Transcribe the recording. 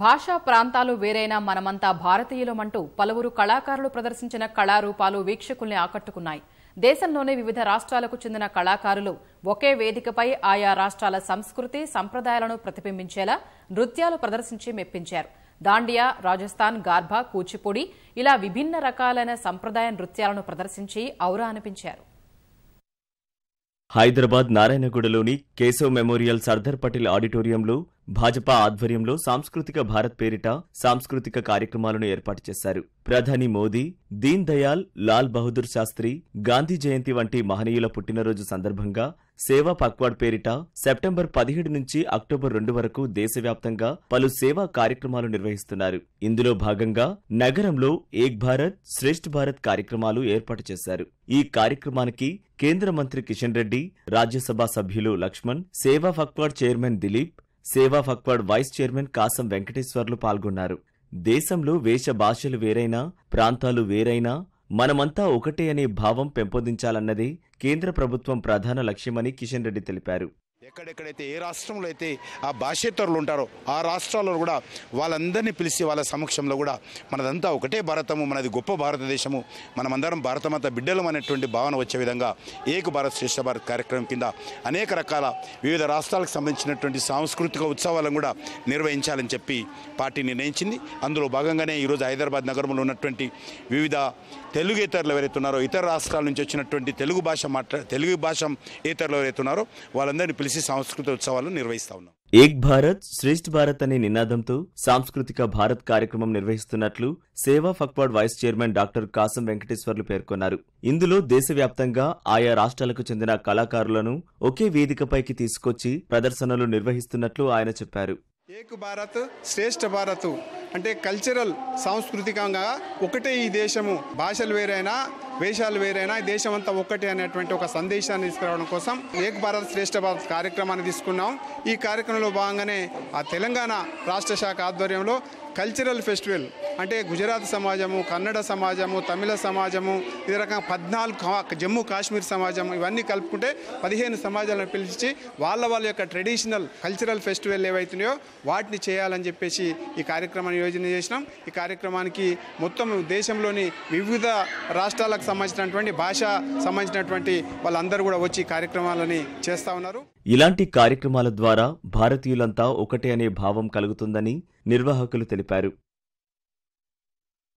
భాషా ప్రాంతాలు వేరైనా మనమంతా భారతీయులమంటూ పలువురు కళాకారులు ప్రదర్శించిన కళారూపాలు వీక్షకుల్ని ఆకట్టుకున్నాయి దేశంలోని వివిధ రాష్ట్రాలకు చెందిన కళాకారులు ఒకే వేదికపై ఆయా రాష్ట్రాల సంస్కృతి సంప్రదాయాలను ప్రతిబింబించేలా నృత్యాలు ప్రదర్శించి మెప్పించారు దాండియా రాజస్థాన్ గార్భా కూచిపూడి ఇలా విభిన్న రకాలైన సంప్రదాయ నృత్యాలను ప్రదర్శించి ఔరా అనిపించారు హైదరాబాద్ నారాయణగూడలోని కేశవ్ మెమోరియల్ సర్దార్ పటేల్ ఆడిటోరియంలో భాజపా ఆధ్వర్యంలో సాంస్కృతిక భారత్ పేరిట సాంస్కృతిక కార్యక్రమాలను ఏర్పాటు చేశారు ప్రధాని మోదీ దీన్ దయాల్ లాల్ బహదూర్ శాస్త్రి గాంధీ జయంతి వంటి మహనీయుల పుట్టినరోజు సందర్భంగా సేవా పక్వాడ్ పేరిట సెప్టెంబర్ పదిహేడు నుంచి అక్టోబర్ రెండు వరకు దేశవ్యాప్తంగా పలు సేవా కార్యక్రమాలు నిర్వహిస్తున్నారు ఇందులో భాగంగా నగరంలో ఏక్ భారత్ శ్రేష్ఠ భారత్ కార్యక్రమాలు ఏర్పాటు చేశారు ఈ కార్యక్రమానికి కేంద్ర మంత్రి కిషన్ రెడ్డి రాజ్యసభ సభ్యులు లక్ష్మణ్ సేవా ఫక్వాడ్ chairman Dilip Seva Pakhwada vice chairman Kasam Venkateswarlu పాల్గొన్నారు దేశంలో వేష భాషలు వేరైనా ప్రాంతాలు వేరైనా మనమంతా ఒకటే అనే భావం పెంపొందించాలన్నదే కేంద్ర ప్రభుత్వం ప్రధాన లక్ష్యమని కిషన్ రెడ్డి తెలిపారు ఎక్కడెక్కడైతే ఏ రాష్ట్రంలో అయితే ఆ భాషేతరులు ఉంటారో ఆ రాష్ట్రాల్లో కూడా వాళ్ళందరినీ పిలిచి వాళ్ళ సమక్షంలో కూడా మనదంతా ఒకటే భారతము మనది గొప్ప భారతదేశము మనమందరం భారతమాత బిడ్డలం అనేటువంటి భావన వచ్చే విధంగా ఏక భారత్ శ్రేష్ఠ భారత్ కార్యక్రమం కింద అనేక రకాల వివిధ రాష్ట్రాలకు సంబంధించినటువంటి సాంస్కృతిక ఉత్సవాలను కూడా నిర్వహించాలని చెప్పి పార్టీ నిర్ణయించింది అందులో భాగంగానే ఈరోజు హైదరాబాద్ నగరంలో ఉన్నటువంటి వివిధ తెలుగేతరులు ఎవరైతే ఉన్నారో ఇతర రాష్ట్రాల నుంచి వచ్చినటువంటి తెలుగు భాష మాట్లా తెలుగు భాష ఏతరులు ఎవరైతే ఉన్నారో వాళ్ళందరినీ పిలిచి కలిసి సాంస్కృతిక ఉత్సవాలు నిర్వహిస్తా ఉన్నాం ఏక్ భారత్ శ్రేష్ఠ భారత్ అనే నినాదంతో సాంస్కృతిక భారత్ కార్యక్రమం నిర్వహిస్తున్నట్లు Seva Pakhwada vice chairman doctor Kasam Venkateswarlu పేర్కొన్నారు ఇందులో దేశవ్యాప్తంగా ఆయా రాష్ట్రాలకు చెందిన కళాకారులను ఒకే వేదికపైకి తీసుకొచ్చి ప్రదర్శనలు నిర్వహిస్తున్నట్లు ఆయన చెప్పారు ఏక్ భారత్ శ్రేష్ఠ భారత్ అంటే కల్చరల్ సాంస్కృతికంగా ఒకటే ఈ దేశము భాషలు వేరైనా వేషాలు వేరైనా దేశం అంతా ఒక్కటి అనేటువంటి ఒక సందేశాన్ని తీసుకురావడం కోసం ఏక్ భారత్ శ్రేష్ఠ భారత్ కార్యక్రమాన్ని తీసుకున్నాం ఈ కార్యక్రమంలో భాగంగానే ఆ తెలంగాణ రాష్ట్ర శాఖ ఆధ్వర్యంలో కల్చరల్ ఫెస్టివల్ అంటే గుజరాత్ సమాజము కన్నడ సమాజము తమిళ సమాజము ఇదే రకంగా పద్నాలుగు జమ్మూ కాశ్మీర్ సమాజం ఇవన్నీ కలుపుకుంటే పదిహేను సమాజాలను పిలిచి వాళ్ళ వాళ్ళ యొక్క ట్రెడిషనల్ కల్చరల్ ఫెస్టివల్ ఏవైతున్నాయో వాటిని చేయాలని చెప్పేసి ఈ కార్యక్రమాన్ని యోజన చేసినాం ఈ కార్యక్రమానికి మొత్తం దేశంలోని వివిధ రాష్ట్రాల భాషకు సంబంధించినటువంటి భాష సంబంధించినటువంటి వాళ్ళందరూ కూడా వచ్చి కార్యక్రమాలని చేస్తా ఉన్నారు ఇలాంటి కార్యక్రమాల ద్వారా భారతీయులంతా ఒకటే అనే భావం కలుగుతుందని నిర్వాహకులు తెలిపారు